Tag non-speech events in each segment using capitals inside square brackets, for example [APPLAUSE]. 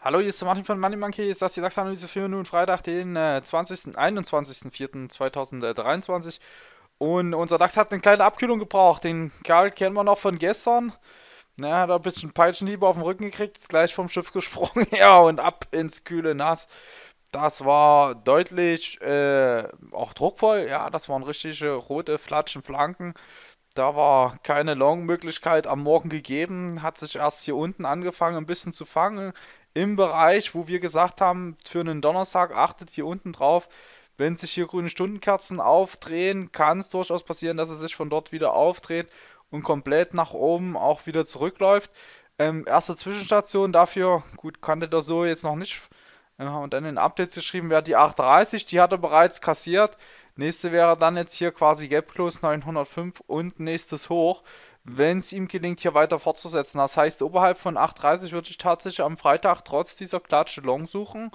Hallo, hier ist der Martin von Money Monkey. Ist das die DAX-Analyse für nun Freitag, den 20.21.04.2023? Äh, und unser DAX hat eine kleine Abkühlung gebraucht. Den Karl kennen wir noch von gestern. Na, hat ein bisschen Peitschenliebe auf den Rücken gekriegt, ist gleich vom Schiff gesprungen, [LAUGHS] ja, und ab ins kühle Nass. Das war deutlich äh, auch druckvoll, ja, das waren richtige rote Flatschen, Flanken. Da war keine Long-Möglichkeit am Morgen gegeben, hat sich erst hier unten angefangen, ein bisschen zu fangen. Im Bereich, wo wir gesagt haben, für einen Donnerstag achtet hier unten drauf, wenn sich hier grüne Stundenkerzen aufdrehen, kann es durchaus passieren, dass er sich von dort wieder aufdreht und komplett nach oben auch wieder zurückläuft. Ähm, erste Zwischenstation dafür, gut, kannte das so jetzt noch nicht. Äh, und dann in Updates geschrieben wäre die 830, die hat er bereits kassiert. Nächste wäre dann jetzt hier quasi Gap Close 905 und nächstes hoch, wenn es ihm gelingt, hier weiter fortzusetzen. Das heißt, oberhalb von 8.30 würde ich tatsächlich am Freitag trotz dieser Klatsche Long suchen,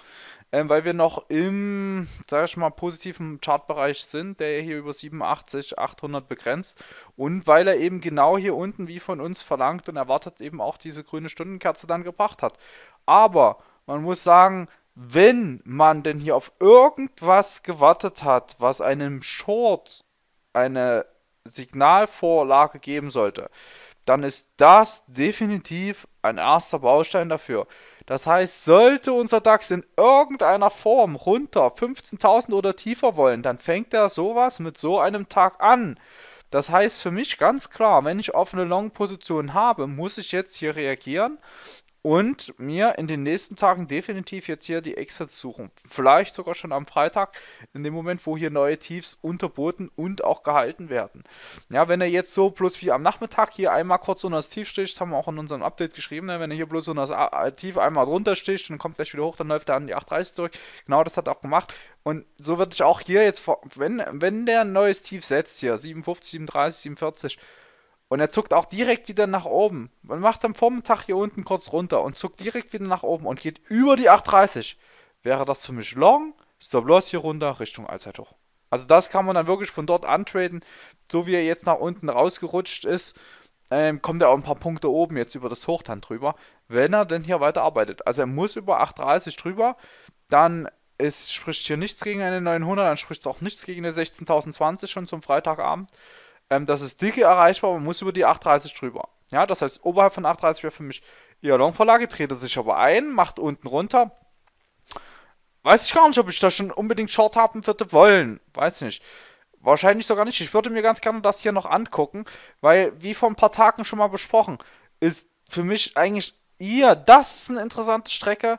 ähm, weil wir noch im, sag ich mal, positiven Chartbereich sind, der hier über 87, 800 begrenzt und weil er eben genau hier unten, wie von uns verlangt und erwartet, eben auch diese grüne Stundenkerze dann gebracht hat. Aber man muss sagen, wenn man denn hier auf irgendwas gewartet hat, was einem Short eine Signalvorlage geben sollte, dann ist das definitiv ein erster Baustein dafür. Das heißt, sollte unser DAX in irgendeiner Form runter 15.000 oder tiefer wollen, dann fängt er sowas mit so einem Tag an. Das heißt für mich ganz klar, wenn ich offene Long-Position habe, muss ich jetzt hier reagieren und mir in den nächsten Tagen definitiv jetzt hier die Exits suchen. Vielleicht sogar schon am Freitag, in dem Moment, wo hier neue Tiefs unterboten und auch gehalten werden. Ja, wenn er jetzt so bloß wie am Nachmittag hier einmal kurz unter das Tief sticht, haben wir auch in unserem Update geschrieben, ne, wenn er hier bloß unter das Tief einmal drunter sticht und kommt gleich wieder hoch, dann läuft er an die 8.30 zurück. Genau das hat er auch gemacht. Und so würde ich auch hier jetzt, wenn, wenn der ein neues Tief setzt hier, 57, 37, 47, und er zuckt auch direkt wieder nach oben. Man macht am Vormittag hier unten kurz runter und zuckt direkt wieder nach oben und geht über die 8,30. Wäre das für mich Long, Stop Loss hier runter Richtung Allzeithoch. Also das kann man dann wirklich von dort antraden. So wie er jetzt nach unten rausgerutscht ist, ähm, kommt er auch ein paar Punkte oben jetzt über das Hoch dann drüber, wenn er denn hier weiter arbeitet. Also er muss über 8,30 drüber, dann ist, spricht hier nichts gegen eine 900, dann spricht es auch nichts gegen eine 16.020 schon zum Freitagabend. Ähm, das ist dicke erreichbar, man muss über die 830 drüber. Ja, das heißt, oberhalb von 830 wäre für mich eher Long-Verlage, dreht er sich aber ein, macht unten runter. Weiß ich gar nicht, ob ich da schon unbedingt Short haben würde wollen. Weiß nicht. Wahrscheinlich sogar nicht. Ich würde mir ganz gerne das hier noch angucken, weil, wie vor ein paar Tagen schon mal besprochen, ist für mich eigentlich hier, das ist eine interessante Strecke.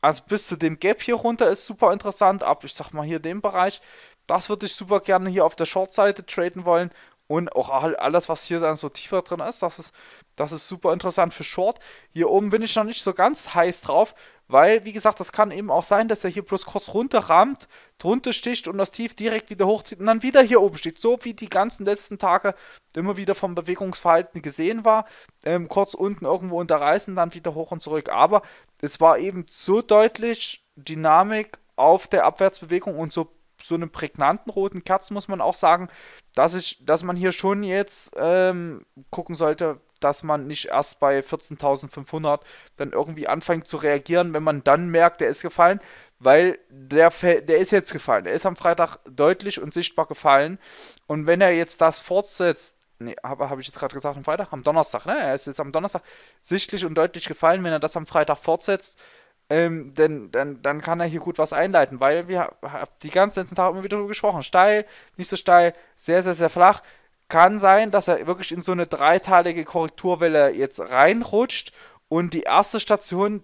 Also bis zu dem Gap hier runter ist super interessant. Ab, ich sag mal hier dem Bereich. Das würde ich super gerne hier auf der Short-Seite traden wollen. Und auch alles, was hier dann so tiefer drin ist, das ist, das ist super interessant für Short. Hier oben bin ich noch nicht so ganz heiß drauf, weil, wie gesagt, das kann eben auch sein, dass er hier bloß kurz runterrammt, drunter sticht und das Tief direkt wieder hochzieht und dann wieder hier oben steht. So wie die ganzen letzten Tage immer wieder vom Bewegungsverhalten gesehen war. Ähm, kurz unten irgendwo unterreißen, dann wieder hoch und zurück. Aber es war eben so deutlich Dynamik auf der Abwärtsbewegung und so so einem prägnanten roten Katz muss man auch sagen, dass, ich, dass man hier schon jetzt ähm, gucken sollte, dass man nicht erst bei 14.500 dann irgendwie anfängt zu reagieren, wenn man dann merkt, der ist gefallen, weil der, der ist jetzt gefallen. Der ist am Freitag deutlich und sichtbar gefallen. Und wenn er jetzt das fortsetzt, nee, habe hab ich jetzt gerade gesagt, am Freitag, am Donnerstag, ne? Er ist jetzt am Donnerstag sichtlich und deutlich gefallen. Wenn er das am Freitag fortsetzt, ähm, denn dann, dann kann er hier gut was einleiten, weil wir haben die ganzen letzten Tage immer wieder darüber gesprochen. Steil, nicht so steil, sehr, sehr, sehr flach. Kann sein, dass er wirklich in so eine dreiteilige Korrekturwelle jetzt reinrutscht und die erste Station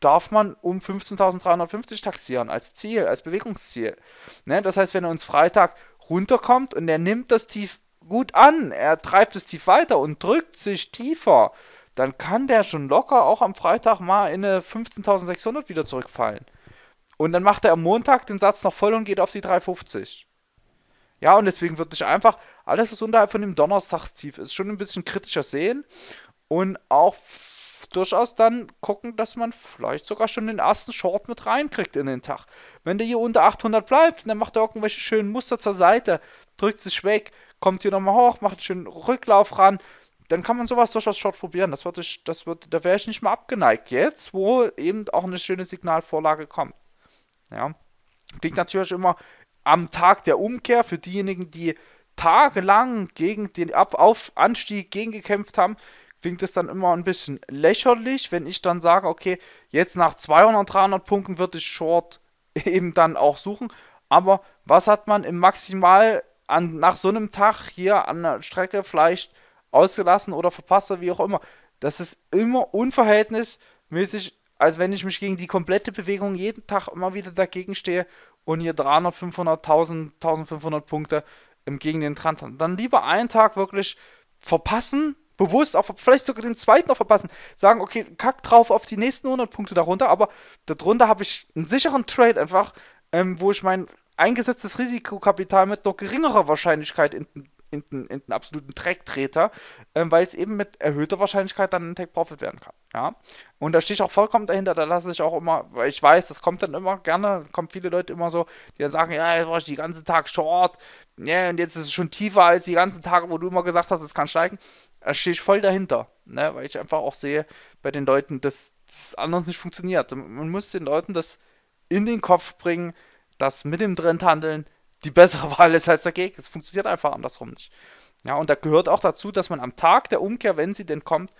darf man um 15.350 taxieren als Ziel, als Bewegungsziel. Ne? Das heißt, wenn er uns Freitag runterkommt und er nimmt das Tief gut an, er treibt das tief weiter und drückt sich tiefer, dann kann der schon locker auch am Freitag mal in eine 15.600 wieder zurückfallen. Und dann macht er am Montag den Satz noch voll und geht auf die 350. Ja, und deswegen würde ich einfach alles, was unterhalb von dem Donnerstagstief ist, schon ein bisschen kritischer sehen und auch durchaus dann gucken, dass man vielleicht sogar schon den ersten Short mit reinkriegt in den Tag. Wenn der hier unter 800 bleibt, dann macht er irgendwelche schönen Muster zur Seite, drückt sich weg, kommt hier nochmal hoch, macht einen schönen Rücklauf ran, dann kann man sowas durchaus short probieren. Das würde ich, das wird, da wäre ich nicht mal abgeneigt jetzt, wo eben auch eine schöne Signalvorlage kommt. Ja. Klingt natürlich immer am Tag der Umkehr für diejenigen, die tagelang gegen den Ab auf Anstieg gegengekämpft haben, klingt es dann immer ein bisschen lächerlich, wenn ich dann sage, okay, jetzt nach 200, 300 Punkten würde ich Short [LAUGHS] eben dann auch suchen. Aber was hat man im Maximal an, nach so einem Tag hier an der Strecke vielleicht ausgelassen oder verpasst oder wie auch immer. Das ist immer unverhältnismäßig, als wenn ich mich gegen die komplette Bewegung jeden Tag immer wieder dagegen stehe und hier 300, 500, 1000, 1500 Punkte gegen den Trantan. Dann lieber einen Tag wirklich verpassen, bewusst, auch vielleicht sogar den zweiten noch verpassen. Sagen, okay, kack drauf auf die nächsten 100 Punkte darunter, aber darunter habe ich einen sicheren Trade einfach, ähm, wo ich mein eingesetztes Risikokapital mit noch geringerer Wahrscheinlichkeit in in, in, in den absoluten Drecktreter, ähm, weil es eben mit erhöhter Wahrscheinlichkeit dann ein Take-Profit werden kann. Ja? Und da stehe ich auch vollkommen dahinter, da lasse ich auch immer, weil ich weiß, das kommt dann immer gerne, kommen viele Leute immer so, die dann sagen, ja, jetzt war ich den ganzen Tag short, ja, und jetzt ist es schon tiefer als die ganzen Tage, wo du immer gesagt hast, es kann steigen. Da stehe ich voll dahinter, ne? weil ich einfach auch sehe bei den Leuten, dass das anders nicht funktioniert. Man muss den Leuten das in den Kopf bringen, das mit dem Trend handeln die bessere [LAUGHS] Wahl ist als dagegen. Es funktioniert einfach andersrum nicht. Ja, und da gehört auch dazu, dass man am Tag der Umkehr, wenn sie denn kommt,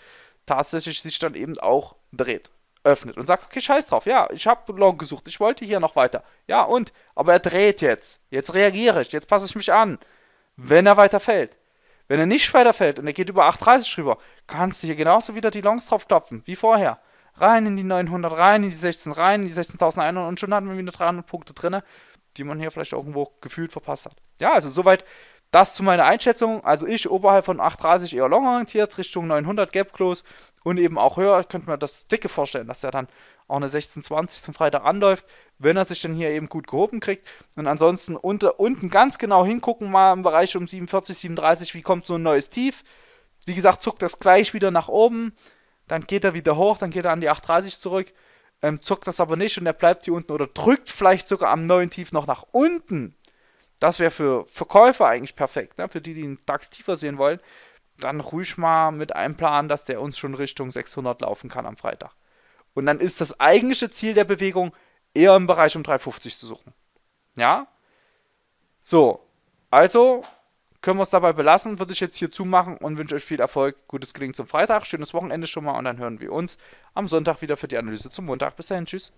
tatsächlich sich dann eben auch dreht, öffnet und sagt, okay, scheiß drauf, ja, ich habe Long gesucht, ich wollte hier noch weiter. Ja, und? Aber er dreht jetzt. Jetzt reagiere ich, jetzt passe ich mich an. Wenn er weiterfällt. Wenn er nicht weiterfällt und er geht über 8,30 rüber, kannst du hier genauso wieder die Longs draufklopfen, wie vorher. Rein in die 900, rein in die 16, rein in die 16.100 und schon hatten wir wieder 300 Punkte drin die man hier vielleicht irgendwo gefühlt verpasst hat. Ja, also soweit das zu meiner Einschätzung. Also ich oberhalb von 830 eher long orientiert, Richtung 900 Gap Close und eben auch höher. Ich könnte mir das dicke vorstellen, dass er dann auch eine 1620 zum Freitag anläuft, wenn er sich dann hier eben gut gehoben kriegt. Und ansonsten unter, unten ganz genau hingucken, mal im Bereich um 47, 37, wie kommt so ein neues Tief. Wie gesagt, zuckt das gleich wieder nach oben, dann geht er wieder hoch, dann geht er an die 830 zurück ähm, zuckt das aber nicht und er bleibt hier unten oder drückt vielleicht sogar am neuen Tief noch nach unten. Das wäre für Verkäufer eigentlich perfekt, ne? für die, die den DAX tiefer sehen wollen. Dann ruhig mal mit einplanen, dass der uns schon Richtung 600 laufen kann am Freitag. Und dann ist das eigentliche Ziel der Bewegung eher im Bereich um 350 zu suchen. Ja? So, also können wir es dabei belassen. Würde ich jetzt hier zumachen und wünsche euch viel Erfolg, gutes Gelingen zum Freitag, schönes Wochenende schon mal und dann hören wir uns am Sonntag wieder für die Analyse zum Montag. Bis dahin, tschüss.